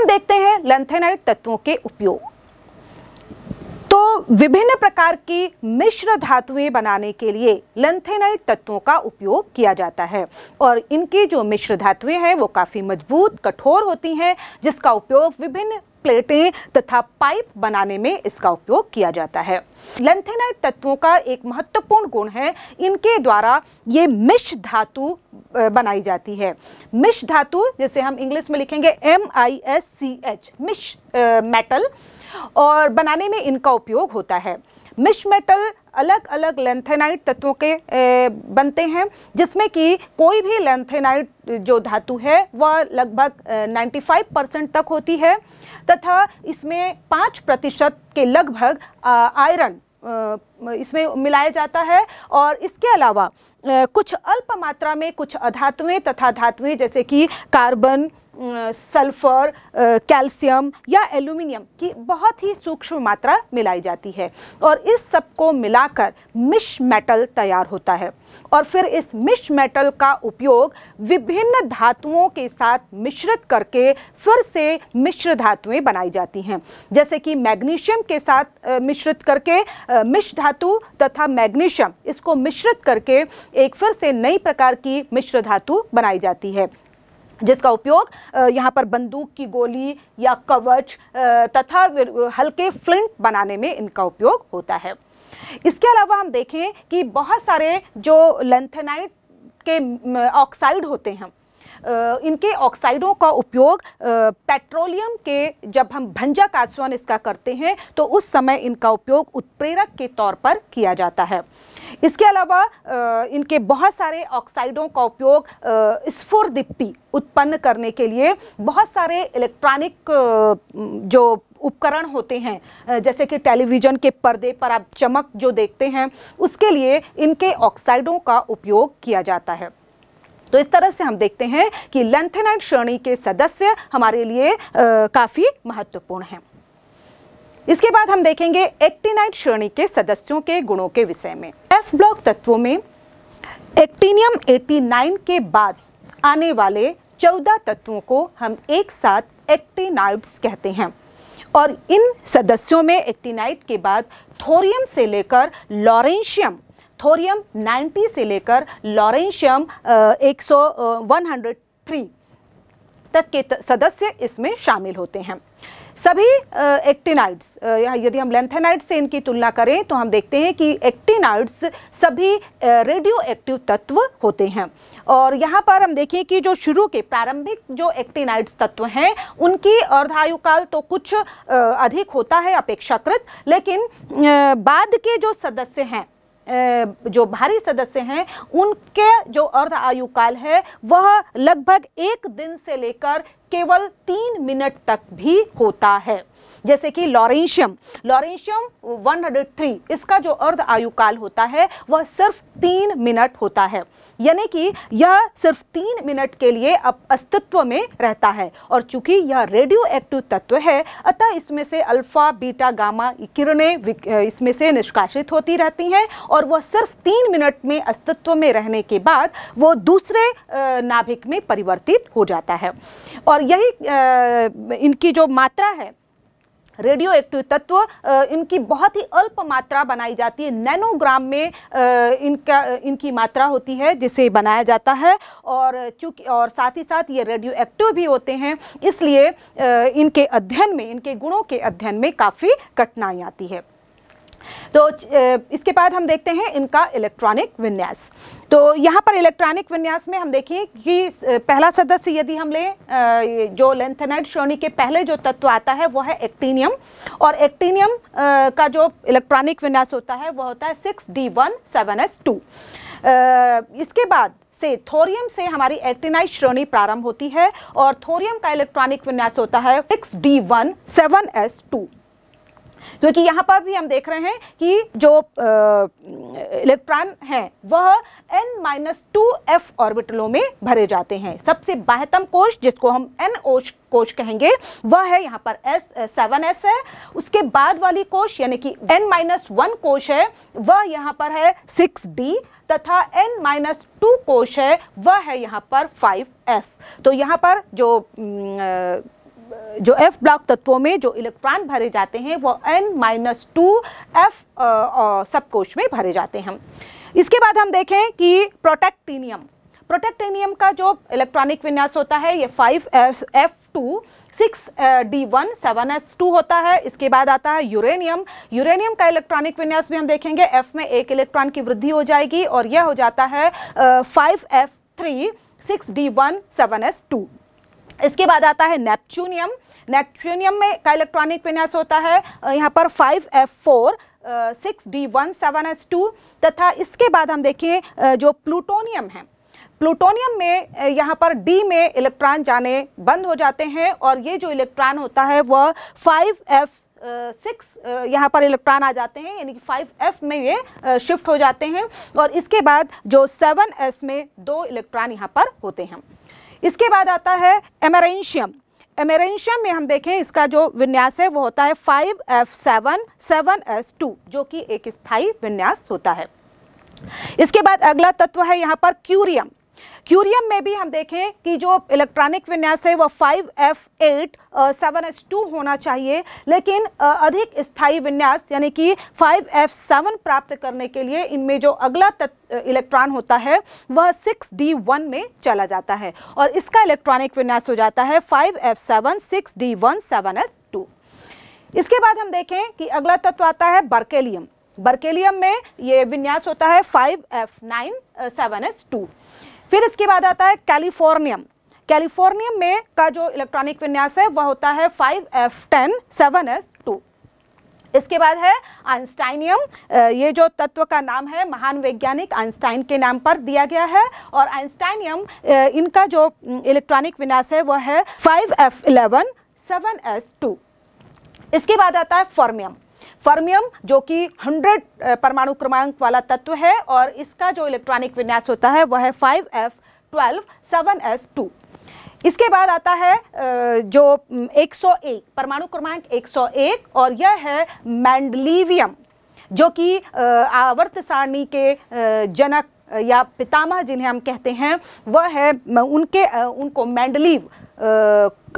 हम देखते हैं लेंथेनाइट तत्वों के उपयोग तो विभिन्न प्रकार की मिश्र धातुएं बनाने के लिए लेंथेनाइट तत्वों का उपयोग किया जाता है और इनकी जो मिश्र धातुएं हैं वो काफ़ी मजबूत कठोर होती हैं जिसका उपयोग विभिन्न प्लेटें तथा पाइप बनाने में इसका उपयोग किया जाता है लेंथेनाइट तत्वों का एक महत्वपूर्ण गुण है इनके द्वारा ये मिश धातु बनाई जाती है मिश धातु जैसे हम इंग्लिश में लिखेंगे M I S C H misch metal और बनाने में इनका उपयोग होता है मिश मेटल अलग अलग लेंथेनाइट तत्वों के बनते हैं जिसमें कि कोई भी लेंथेनाइट जो धातु है वह लगभग 95 परसेंट तक होती है तथा इसमें पाँच प्रतिशत के लगभग आयरन इसमें मिलाया जाता है और इसके अलावा कुछ अल्प मात्रा में कुछ अधातुएं तथा धातुएं जैसे कि कार्बन सल्फ़र कैल्शियम या एल्यूमिनियम की बहुत ही सूक्ष्म मात्रा मिलाई जाती है और इस सब को मिलाकर मिश मेटल तैयार होता है और फिर इस मिश मेटल का उपयोग विभिन्न धातुओं के साथ मिश्रित करके फिर से मिश्र धातुएं बनाई जाती हैं जैसे कि मैग्नीशियम के साथ मिश्रित करके मिश्र धातु तथा मैग्नीशियम इसको मिश्रित करके एक फिर से नई प्रकार की मिश्र धातु बनाई जाती है जिसका उपयोग यहाँ पर बंदूक की गोली या कवच तथा हल्के फ्लिंट बनाने में इनका उपयोग होता है इसके अलावा हम देखें कि बहुत सारे जो लेंथेनाइट के ऑक्साइड होते हैं इनके ऑक्साइडों का उपयोग पेट्रोलियम के जब हम भंजक आसवन इसका करते हैं तो उस समय इनका उपयोग उत्प्रेरक के तौर पर किया जाता है इसके अलावा इनके बहुत सारे ऑक्साइडों का उपयोग स्फुरदीप्ति उत्पन्न करने के लिए बहुत सारे इलेक्ट्रॉनिक जो उपकरण होते हैं जैसे कि टेलीविज़न के पर्दे पर आप चमक जो देखते हैं उसके लिए इनके ऑक्साइडों का उपयोग किया जाता है तो इस तरह से हम देखते हैं कि लेंथेनाइट श्रेणी के सदस्य हमारे लिए आ, काफ़ी महत्वपूर्ण हैं इसके बाद हम देखेंगे एक्टिनाइट श्रेणी के सदस्यों के गुणों के विषय में एफ ब्लॉक तत्वों में एक्टिनियम 89 के बाद आने वाले 14 तत्वों को हम एक साथ एक्टिनाइड्स कहते हैं और इन सदस्यों में एक्टिनाइट के बाद थोरियम से लेकर लॉरेंशियम थोरियम 90 से लेकर लॉरेंशियम एक सौ तक के सदस्य इसमें शामिल होते हैं सभी एक्टिनाइड्स यदि हम लेंथेनाइड से इनकी तुलना करें तो हम देखते हैं कि एक्टिनाइड्स सभी रेडियो एक्टिव तत्व होते हैं और यहाँ पर हम देखें कि जो शुरू के प्रारंभिक जो एक्टिनाइड्स तत्व हैं उनकी अर्धायुकाल तो कुछ अधिक होता है अपेक्षाकृत लेकिन बाद के जो सदस्य हैं जो भारी सदस्य हैं उनके जो अर्ध आयु काल है वह लगभग एक दिन से लेकर केवल तीन मिनट तक भी होता है जैसे कि लॉरेंशियम लॉरेंशियम 103 इसका जो अर्ध आयु काल होता है वह सिर्फ तीन मिनट होता है यानी कि यह सिर्फ तीन मिनट के लिए अब अस्तित्व में रहता है और चूंकि यह रेडियो एक्टिव तत्व है अतः इसमें से अल्फा बीटा गामा किरणें इसमें से निष्कासित होती रहती हैं और वह सिर्फ तीन मिनट में अस्तित्व में रहने के बाद वो दूसरे नाभिक में परिवर्तित हो जाता है और यही इनकी जो मात्रा है रेडियो एक्टिव तो तत्व इनकी बहुत ही अल्प मात्रा बनाई जाती है नैनोग्राम में इनका इनकी मात्रा होती है जिसे बनाया जाता है और चूँकि और साथ ही साथ ये रेडियो एक्टिव तो भी होते हैं इसलिए इनके अध्ययन में इनके गुणों के अध्ययन में काफ़ी कठिनाई आती है तो इसके बाद हम देखते हैं इनका इलेक्ट्रॉनिक विन्यास तो यहाँ पर इलेक्ट्रॉनिक विन्यास में हम देखिए कि पहला सदस्य यदि हम लें जो लेंथेनाइड श्रेणी के पहले जो तत्व आता है वो है एक्टीनियम और एक्टीनियम का जो इलेक्ट्रॉनिक विन्यास होता है वह होता है six D one seven S two इसके बाद से थोरियम से हमारी एक्टिनाइज श्रेणी प्रारंभ होती है और थोरियम का इलेक्ट्रॉनिक विन्यास होता है six D one seven S two क्योंकि यहाँ पर भी हम देख रहे हैं कि जो इलेक्ट्रॉन हैं वह एन माइनस टू एफ ऑर्बिटलों में भरे जाते हैं सबसे बाहतम कोश जिसको हम एन ओश कोश कहेंगे वह है यहाँ पर एस सेवन एस है उसके बाद वाली कोश यानी कि एन माइनस वन कोश है वह यहाँ पर है सिक्स डी तथा एन माइनस टू कोश है वह है यहाँ पर फाइव एफ तो यहाँ पर जो न, जो एफ ब्लॉक तत्वों में जो इलेक्ट्रॉन भरे जाते हैं वो एन माइनस टू एफ सबकोश में भरे जाते हैं इसके बाद हम देखें कि प्रोटेक्टिनियम प्रोटेक्टिनियम का जो इलेक्ट्रॉनिक विन्यास होता है ये five f two six D one seven S two होता है इसके बाद आता है यूरेनियम यूरेनियम का इलेक्ट्रॉनिक विन्यास भी हम देखेंगे एफ में एक इलेक्ट्रॉन की वृद्धि हो जाएगी और यह हो जाता है five f three six D one seven S two इसके बाद आता है नेपच्यूनियम नेक्ट्रोनियम में का इलेक्ट्रॉनिक विन्यास होता है यहाँ पर five f four six D one seven S two तथा इसके बाद हम देखें जो प्लूटोनियम है प्लूटोनियम में यहाँ पर डी में इलेक्ट्रॉन जाने बंद हो जाते हैं और ये जो इलेक्ट्रॉन होता है वह five f six uh, uh, यहाँ पर इलेक्ट्रॉन आ जाते हैं यानी कि फाइव एफ में ये uh, शिफ्ट हो जाते हैं और इसके बाद जो सेवन एस में दो इलेक्ट्रॉन यहाँ पर होते हैं इसके बाद आता है एमरेंशियम एमेरेंशियम में हम देखें इसका जो विन्यास है वो होता है five f seven seven S two जो कि एक स्थायी विन्यास होता है इसके बाद अगला तत्व है यहाँ पर क्यूरियम क्यूरियम में भी हम देखें कि जो इलेक्ट्रॉनिक विन्यास है वह five f eight seven S two होना चाहिए लेकिन अधिक स्थायी विन्यास यानी कि फाइव एफ सेवन प्राप्त करने के लिए इनमें जो अगला तत्व इलेक्ट्रॉन होता है वह सिक्स डी वन में चला जाता है और इसका इलेक्ट्रॉनिक विन्यास हो जाता है five f seven six D one seven S two इसके बाद हम देखें कि अगला तत्व आता है बर्केलियम बर्केलियम में ये विन्यास होता है five f nine seven S two फिर इसके बाद आता है कैलिफोर्नियम कैलिफोर्नियम में का जो इलेक्ट्रॉनिक विन्यास है वह होता है five f ten seven S two इसके बाद है आइंस्टाइनियम ये जो तत्व का नाम है महान वैज्ञानिक आइंस्टाइन के नाम पर दिया गया है और आइंस्टाइनियम इनका जो इलेक्ट्रॉनिक विन्यास है वह है five f eleven seven S two इसके बाद आता है फॉर्मियम फर्मियम जो कि 100 परमाणु क्रमांक वाला तत्व है और इसका जो इलेक्ट्रॉनिक विन्यास होता है वह है five f twelve seven two इसके बाद आता है जो 101 परमाणु क्रमांक 101 और यह है मैंडलीवियम जो कि आवर्त सारणी के जनक या पितामह जिन्हें हम कहते हैं वह है उनके उनको मैंडलीव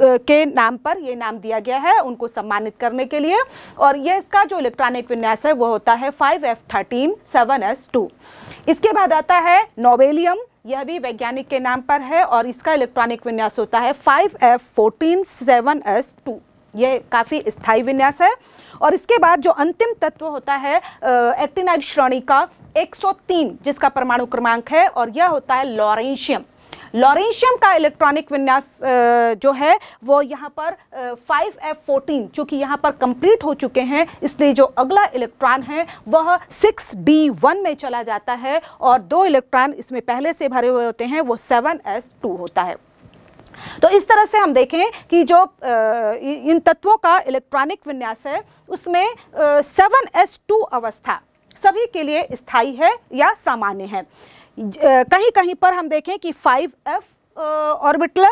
के नाम पर ये नाम दिया गया है उनको सम्मानित करने के लिए और ये इसका जो इलेक्ट्रॉनिक विन्यास है वह होता है five f thirteen seven S two इसके बाद आता है नोबेलियम यह भी वैज्ञानिक के नाम पर है और इसका इलेक्ट्रॉनिक विन्यास होता है five f fourteen seven S two ये काफ़ी स्थायी विन्यास है और इसके बाद जो अंतिम तत्व होता है एक्टिनाइड श्रेणी का 103 जिसका परमाणु क्रमांक है और यह होता है लॉरेंशियम लॉरेंशियम का इलेक्ट्रॉनिक विन्यास जो है वो यहाँ पर 5F14 चूँकि यहाँ पर कंप्लीट हो चुके हैं इसलिए जो अगला इलेक्ट्रॉन है वह 6D1 में चला जाता है और दो इलेक्ट्रॉन इसमें पहले से भरे हुए होते हैं वो 7S2 होता है तो इस तरह से हम देखें कि जो इन तत्वों का इलेक्ट्रॉनिक विन्यास है उसमें सेवन एस टू अवस्था सभी के लिए स्थाई है या सामान्य है कहीं कहीं पर हम देखें कि फाइव एफ ऑर्बिटल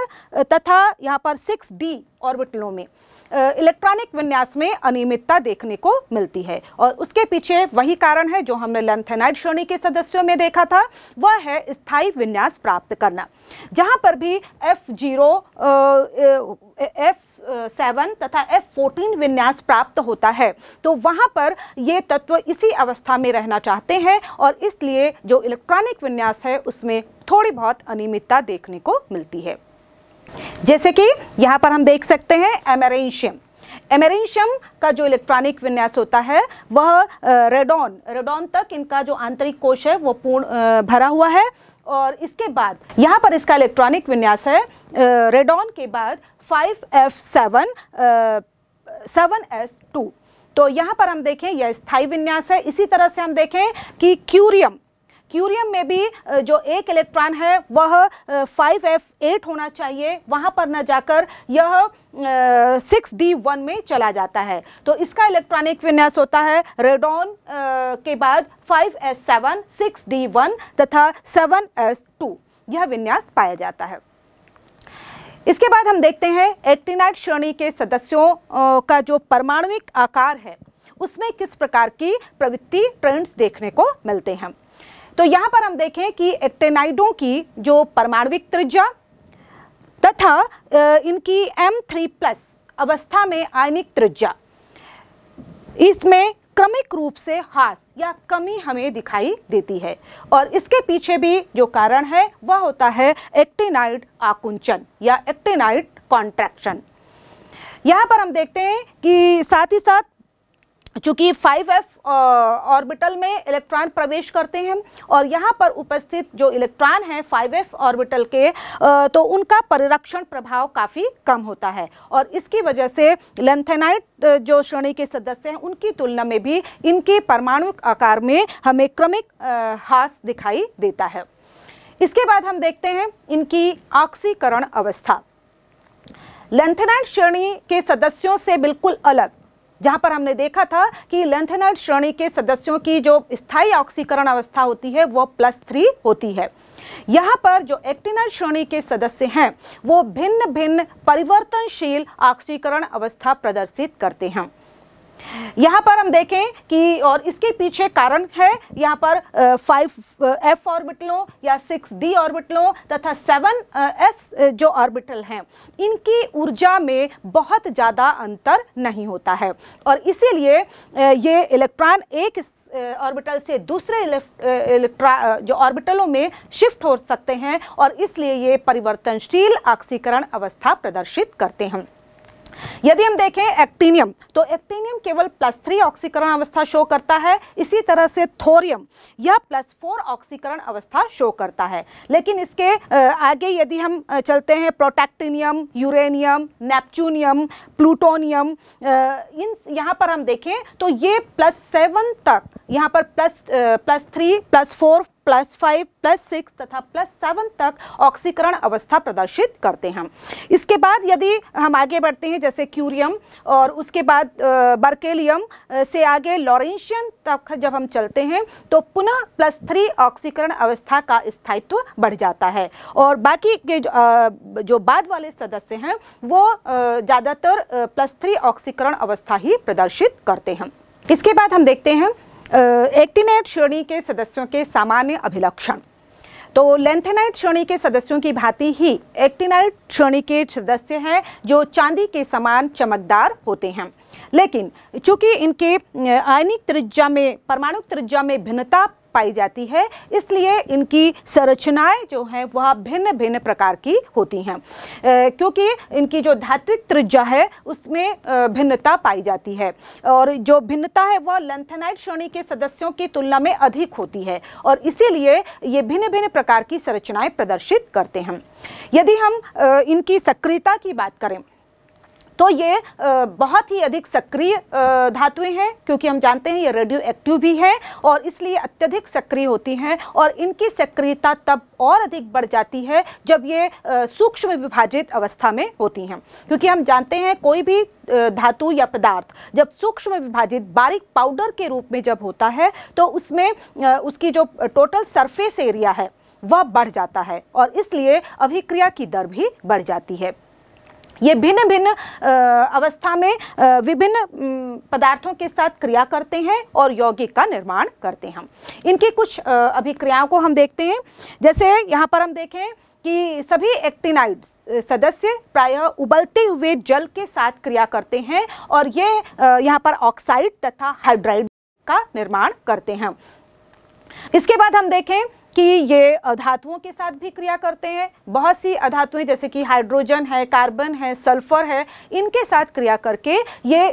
तथा यहाँ पर सिक्स डी ऑर्बिटलों में इलेक्ट्रॉनिक विन्यास में अनियमितता देखने को मिलती है और उसके पीछे वही कारण है जो हमने लेंथेनाइड श्रेणी के सदस्यों में देखा था वह है स्थायी विन्यास प्राप्त करना जहाँ पर भी एफ जीरो एफ सेवन तथा एफ फोर्टीन विन्यास प्राप्त होता है तो वहाँ पर ये तत्व इसी अवस्था में रहना चाहते हैं और इसलिए जो इलेक्ट्रॉनिक विन्यास है उसमें थोड़ी बहुत अनियमितता देखने को मिलती है जैसे कि यहाँ पर हम देख सकते हैं एमेरेंशियम एमेरेंशियम का जो इलेक्ट्रॉनिक विन्यास होता है वह रेडॉन रेडॉन तक इनका जो आंतरिक कोश है वो पूर्ण भरा हुआ है और इसके बाद यहाँ पर इसका इलेक्ट्रॉनिक विन्यास है रेडॉन के बाद five f seven seven S two तो यहाँ पर हम देखें यह स्थाई विन्यास है इसी तरह से हम देखें कि क्यूरियम क्यूरियम में भी जो एक इलेक्ट्रॉन है वह फाइव एफ एट होना चाहिए वहाँ पर न जाकर यह सिक्स डी वन में चला जाता है तो इसका इलेक्ट्रॉनिक विन्यास होता है रेडॉन के बाद five s seven six D one तथा सेवन एस टू यह विन्यास पाया जाता है इसके बाद हम देखते हैं एक्टिनाइट श्रेणी के सदस्यों का जो परमाणुिक आकार है उसमें किस प्रकार की प्रवृत्ति ट्रेंड्स देखने को मिलते हैं तो यहाँ पर हम देखें कि एक्टेनाइडों की जो परमाणविक त्रिज्या तथा इनकी M3 प्लस अवस्था में आयनिक त्रिज्या इसमें क्रमिक रूप से हास या कमी हमें दिखाई देती है और इसके पीछे भी जो कारण है वह होता है एक्टेनाइड आकुंचन या एक्टेनाइड कॉन्ट्रैक्शन यहाँ पर हम देखते हैं कि साथ ही साथ चूँकि फाइव एफ ऑर्बिटल में इलेक्ट्रॉन प्रवेश करते हैं और यहाँ पर उपस्थित जो इलेक्ट्रॉन हैं फाइव एफ ऑर्बिटल के तो उनका परिरक्षण प्रभाव काफ़ी कम होता है और इसकी वजह से लेंथेनाइट जो श्रेणी के सदस्य हैं उनकी तुलना में भी इनके परमाणु आकार में हमें क्रमिक हास दिखाई देता है इसके बाद हम देखते हैं इनकी ऑक्सीकरण अवस्था लेंथेनाइट श्रेणी के सदस्यों से बिल्कुल अलग जहाँ पर हमने देखा था कि लेंथेनर श्रेणी के सदस्यों की जो स्थायी ऑक्सीकरण अवस्था होती है वो प्लस थ्री होती है यहाँ पर जो एक्टिनर श्रेणी के सदस्य हैं वो भिन्न भिन्न परिवर्तनशील ऑक्सीकरण अवस्था प्रदर्शित करते हैं यहाँ पर हम देखें कि और इसके पीछे कारण है यहाँ पर फाइव एफ ऑर्बिटलों या सिक्स डी ऑर्बिटलों तथा सेवन एस जो ऑर्बिटल हैं इनकी ऊर्जा में बहुत ज़्यादा अंतर नहीं होता है और इसीलिए ये इलेक्ट्रॉन एक ऑर्बिटल से दूसरे इलेक्ट्रा जो ऑर्बिटलों में शिफ्ट हो सकते हैं और इसलिए ये परिवर्तनशील ऑक्सीकरण अवस्था प्रदर्शित करते हैं यदि हम देखें एक्टीनियम तो एक्टीनियम केवल प्लस थ्री ऑक्सीकरण अवस्था शो करता है इसी तरह से थोरियम यह प्लस फोर ऑक्सीकरण अवस्था शो करता है लेकिन इसके आगे यदि हम चलते हैं प्रोटेक्टिनियम यूरेनियम नेपच्यूनियम प्लूटोनियम इन यहाँ पर हम देखें तो ये प्लस सेवन तक यहाँ पर plus plus three plus four plus five plus six तथा प्लस सेवन तक ऑक्सीकरण अवस्था प्रदर्शित करते हैं इसके बाद यदि हम आगे बढ़ते हैं जैसे क्यूरियम और उसके बाद बर्केलियम से आगे लॉरेंशियन तक जब हम चलते हैं तो पुनः प्लस थ्री ऑक्सीकरण अवस्था का स्थायित्व बढ़ जाता है और बाकी के जो बाद वाले सदस्य हैं वो ज़्यादातर प्लस थ्री ऑक्सीकरण अवस्था ही प्रदर्शित करते हैं इसके बाद हम देखते हैं एक्टिनेट श्रेणी के सदस्यों के सामान्य अभिलक्षण तो लेंथेनाइट श्रेणी के सदस्यों की भांति ही एक्टिनाइट श्रेणी के सदस्य हैं जो चांदी के समान चमकदार होते हैं लेकिन चूंकि इनके आयनिक त्रिज्या में परमाणु त्रिज्या में भिन्नता पाई जाती है इसलिए इनकी संरचनाएं जो हैं वह भिन्न भिन्न प्रकार की होती हैं क्योंकि इनकी जो धात्विक त्रिज्या है उसमें भिन्नता पाई जाती है और जो भिन्नता है वह लंथेनाइट श्रेणी के सदस्यों की तुलना में अधिक होती है और इसीलिए ये भिन्न भिन्न प्रकार की संरचनाएं प्रदर्शित करते हैं यदि हम इनकी सक्रियता की बात करें तो ये बहुत ही अधिक सक्रिय धातुएं हैं क्योंकि हम जानते हैं ये रेडियो एक्टिव भी है और इसलिए अत्यधिक सक्रिय होती हैं और इनकी सक्रियता तब और अधिक बढ़ जाती है जब ये सूक्ष्म विभाजित अवस्था में होती हैं क्योंकि हम जानते हैं कोई भी धातु या पदार्थ जब सूक्ष्म विभाजित बारीक पाउडर के रूप में जब होता है तो उसमें उसकी जो टोटल सरफेस एरिया है वह बढ़ जाता है और इसलिए अभिक्रिया की दर भी बढ़ जाती है ये भिन्न भिन्न अवस्था में विभिन्न पदार्थों के साथ क्रिया करते हैं और यौगिक का निर्माण करते हैं इनकी कुछ अभिक्रियाओं को हम देखते हैं जैसे यहाँ पर हम देखें कि सभी एक्टिनाइड सदस्य प्रायः उबलते हुए जल के साथ क्रिया करते हैं और ये यहाँ पर ऑक्साइड तथा हाइड्राइड का निर्माण करते हैं इसके बाद हम देखें कि ये धातुओं के साथ भी क्रिया करते हैं बहुत सी अधातुएं जैसे कि हाइड्रोजन है कार्बन है सल्फर है इनके साथ क्रिया करके ये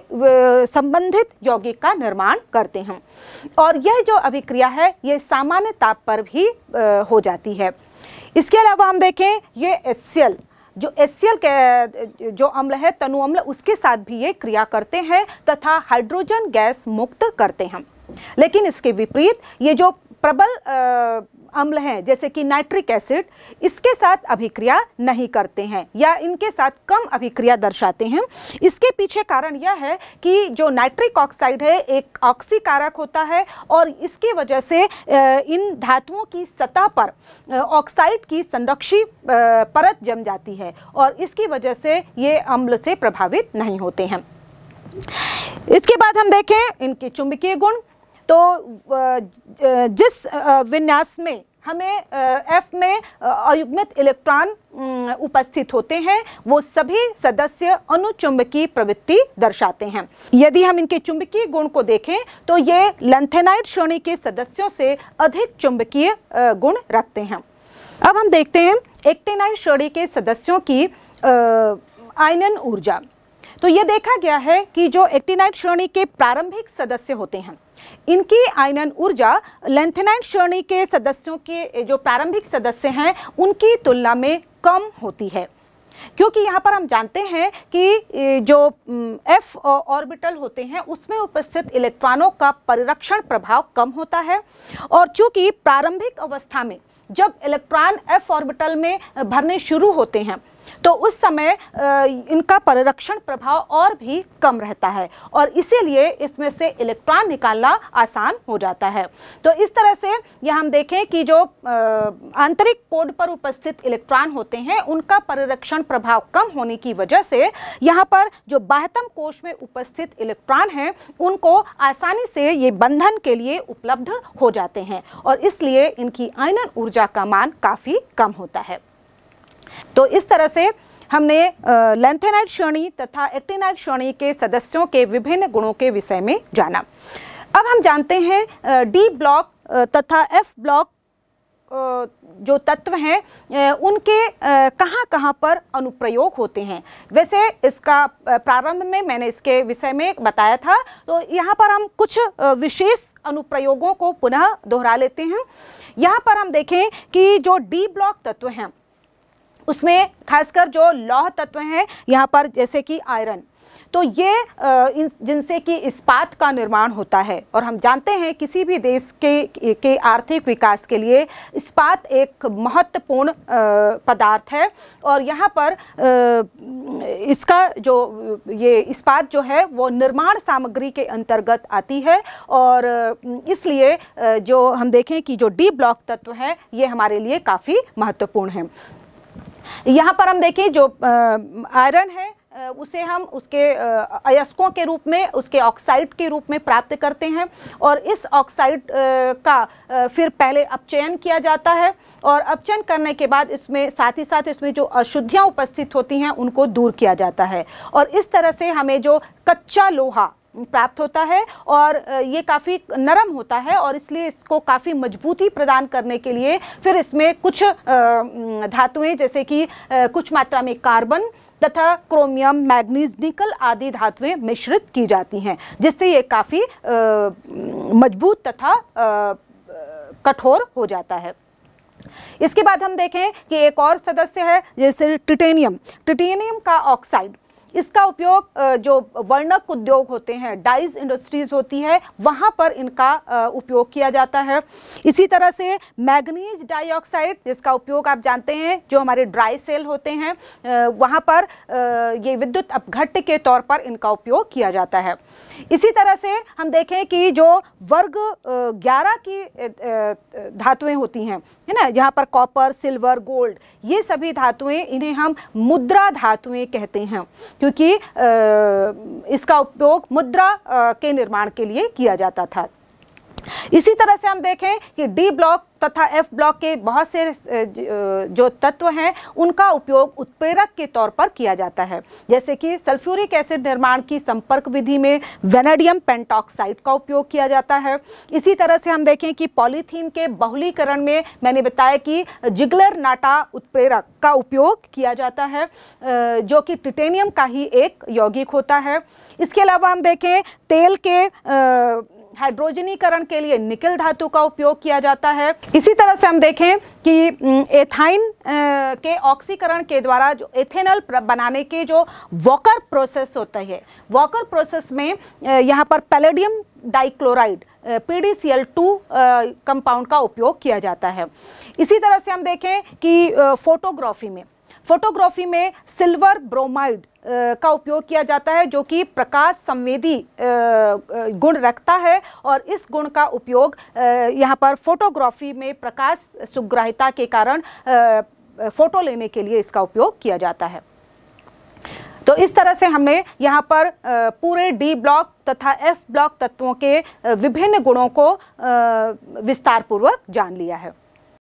संबंधित यौगिक का निर्माण करते हैं और यह जो अभिक्रिया है ये सामान्य ताप पर भी हो जाती है इसके अलावा हम देखें ये एस जो एस के जो अम्ल है तनु अम्ल उसके साथ भी ये क्रिया करते हैं तथा हाइड्रोजन गैस मुक्त करते हैं लेकिन इसके विपरीत ये जो प्रबल अम्ल हैं जैसे कि नाइट्रिक एसिड इसके साथ अभिक्रिया नहीं करते हैं या इनके साथ कम अभिक्रिया दर्शाते हैं इसके पीछे कारण यह है कि जो नाइट्रिक ऑक्साइड है एक ऑक्सीकारक होता है और इसकी वजह से इन धातुओं की सतह पर ऑक्साइड की संरक्षी परत जम जाती है और इसकी वजह से ये अम्ल से प्रभावित नहीं होते हैं इसके बाद हम देखें इनके चुंबकीय गुण तो जिस विन्यास में हमें एफ में अयुग्मित इलेक्ट्रॉन उपस्थित होते हैं वो सभी सदस्य अनुचुंबकीय प्रवृत्ति दर्शाते हैं यदि हम इनके चुंबकीय गुण को देखें तो ये लंथेनाइट श्रेणी के सदस्यों से अधिक चुंबकीय गुण रखते हैं अब हम देखते हैं एक्टेनाइट श्रेणी के सदस्यों की आयनन ऊर्जा तो ये देखा गया है कि जो एक्टिनाइट श्रेणी के प्रारंभिक सदस्य होते हैं इनकी आयनन ऊर्जा लेंथेनाइन श्रेणी के सदस्यों के जो प्रारंभिक सदस्य हैं उनकी तुलना में कम होती है क्योंकि यहाँ पर हम जानते हैं कि जो एफ ऑर्बिटल होते हैं उसमें उपस्थित इलेक्ट्रॉनों का परिरक्षण प्रभाव कम होता है और चूंकि प्रारंभिक अवस्था में जब इलेक्ट्रॉन एफ ऑर्बिटल में भरने शुरू होते हैं तो उस समय इनका परिरक्षण प्रभाव और भी कम रहता है और इसीलिए इसमें से इलेक्ट्रॉन निकालना आसान हो जाता है तो इस तरह से यह हम देखें कि जो आंतरिक कोड पर उपस्थित इलेक्ट्रॉन होते हैं उनका परिरक्षण प्रभाव कम होने की वजह से यहाँ पर जो बाहतम कोश में उपस्थित इलेक्ट्रॉन हैं उनको आसानी से ये बंधन के लिए उपलब्ध हो जाते हैं और इसलिए इनकी आयनन ऊर्जा का मान काफ़ी कम होता है तो इस तरह से हमने लेंथेनाइट श्रेणी तथा एक्टिनाइट श्रेणी के सदस्यों के विभिन्न गुणों के विषय में जाना अब हम जानते हैं डी ब्लॉक तथा एफ ब्लॉक जो तत्व हैं उनके कहाँ कहाँ पर अनुप्रयोग होते हैं वैसे इसका प्रारंभ में मैंने इसके विषय में बताया था तो यहाँ पर हम कुछ विशेष अनुप्रयोगों को पुनः दोहरा लेते हैं यहाँ पर हम देखें कि जो डी ब्लॉक तत्व हैं उसमें खासकर जो लौह तत्व हैं यहाँ पर जैसे कि आयरन तो ये जिनसे कि इस्पात का निर्माण होता है और हम जानते हैं किसी भी देश के के आर्थिक विकास के लिए इस्पात एक महत्वपूर्ण पदार्थ है और यहाँ पर इसका जो ये इस्पात जो है वो निर्माण सामग्री के अंतर्गत आती है और इसलिए जो हम देखें कि जो डी ब्लॉक तत्व है ये हमारे लिए काफ़ी महत्वपूर्ण है यहाँ पर हम देखें जो आयरन है उसे हम उसके अयस्कों के रूप में उसके ऑक्साइड के रूप में प्राप्त करते हैं और इस ऑक्साइड का फिर पहले अपचयन किया जाता है और अपचयन करने के बाद इसमें साथ ही साथ इसमें जो अशुद्धियाँ उपस्थित होती हैं उनको दूर किया जाता है और इस तरह से हमें जो कच्चा लोहा प्राप्त होता है और ये काफ़ी नरम होता है और इसलिए इसको काफ़ी मजबूती प्रदान करने के लिए फिर इसमें कुछ धातुएं जैसे कि कुछ मात्रा में कार्बन तथा क्रोमियम मैग्नीज निकल आदि धातुएं मिश्रित की जाती हैं जिससे ये काफ़ी मजबूत तथा कठोर हो जाता है इसके बाद हम देखें कि एक और सदस्य है जैसे टिटेनियम टिटेनियम का ऑक्साइड इसका उपयोग जो वर्णक उद्योग होते हैं डाइज इंडस्ट्रीज होती है वहाँ पर इनका उपयोग किया जाता है इसी तरह से मैग्नीज डाइऑक्साइड जिसका उपयोग आप जानते हैं जो हमारे ड्राई सेल होते हैं वहाँ पर ये विद्युत अपघट्ट के तौर पर इनका उपयोग किया जाता है इसी तरह से हम देखें कि जो वर्ग ग्यारह की धातुएं होती हैं है ना यहाँ पर कॉपर सिल्वर गोल्ड ये सभी धातुएं इन्हें हम मुद्रा धातुएं कहते हैं क्योंकि इसका उपयोग मुद्रा के निर्माण के लिए किया जाता था इसी तरह से हम देखें कि डी ब्लॉक तथा एफ ब्लॉक के बहुत से जो तत्व हैं उनका उपयोग उत्प्रेरक के तौर पर किया जाता है जैसे कि सल्फ्यूरिक एसिड निर्माण की संपर्क विधि में वेनेडियम पेंटॉक्साइड का उपयोग किया जाता है इसी तरह से हम देखें कि पॉलीथीन के बहुलीकरण में मैंने बताया कि जिगलर नाटा उत्प्रेरक का उपयोग किया जाता है जो कि टिटेनियम का ही एक यौगिक होता है इसके अलावा हम देखें तेल के हाइड्रोजनीकरण के लिए निकल धातु का उपयोग किया जाता है इसी तरह से हम देखें कि एथाइन के ऑक्सीकरण के द्वारा जो एथेनल बनाने के जो वॉकर प्रोसेस होता है वॉकर प्रोसेस में यहाँ पर palladium dichloride p d c l two compound का उपयोग किया जाता है इसी तरह से हम देखें कि फोटोग्राफी में फोटोग्राफी में सिल्वर ब्रोमाइड का उपयोग किया जाता है जो कि प्रकाश संवेदी गुण रखता है और इस गुण का उपयोग यहाँ पर फोटोग्राफी में प्रकाश सुग्राहिता के कारण फोटो लेने के लिए इसका उपयोग किया जाता है तो इस तरह से हमने यहाँ पर पूरे डी ब्लॉक तथा एफ ब्लॉक तत्वों के विभिन्न गुणों को विस्तारपूर्वक जान लिया है